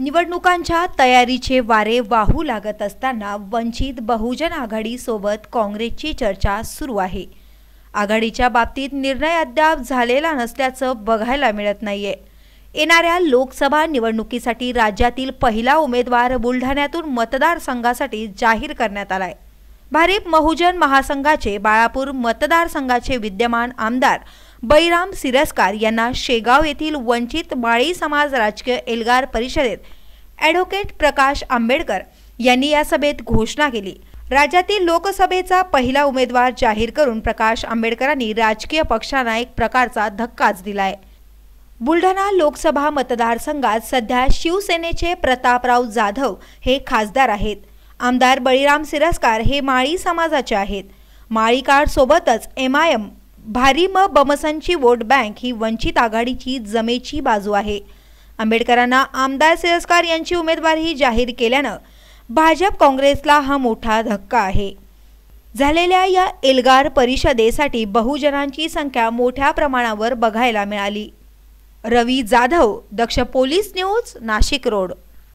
निवडणुकांच्या तयारीचे वारे वाहू लागत असताना वंचित बहुजन आघाडी सोबत काँग्रेसची चर्चा सुरू आहे आघाडीच्या बाबतीत निर्णय अद्याप झालेला नसल्याचं बघायला मिळत नाहीये येणाऱ्या लोकसभा निवडणुकीसाठी राज्यातील पहिला उमेदवार बुलढाण्यातून मतदारसंघासाठी जाहीर करण्यात आलाय भारीप बहुजन महासंघाचे बाळापूर मतदारसंघाचे विद्यमान आमदार बैराम सिरसकार यांना शेगाव येथील वंचित माळी समाज राजकीय एल्गार परिषदेत ॲडव्होकेट प्रकाश आंबेडकर यांनी या सभेत घोषणा केली राज्यातील लोकसभेचा पहिला उमेदवार जाहीर करून प्रकाश आंबेडकरांनी राजकीय पक्षांना एक प्रकारचा धक्काच दिलाय बुलढाणा लोकसभा मतदारसंघात सध्या शिवसेनेचे प्रतापराव जाधव हे खासदार आहेत आमदार बळीराम सिरस्कार हे माळी समाजाचे आहेत माळी सोबतच एम आय एम भारी म बमसांची वोट बँक ही वंचित आघाडीची जमेची बाजू आहे आंबेडकरांना आमदार सिरस्कार यांची उमेदवारी जाहीर केल्यानं भाजप काँग्रेसला हा मोठा धक्का आहे झालेल्या या एल्गार परिषदेसाठी बहुजनांची संख्या मोठ्या प्रमाणावर बघायला मिळाली Ravi Jadhav Daksh police news Nashik road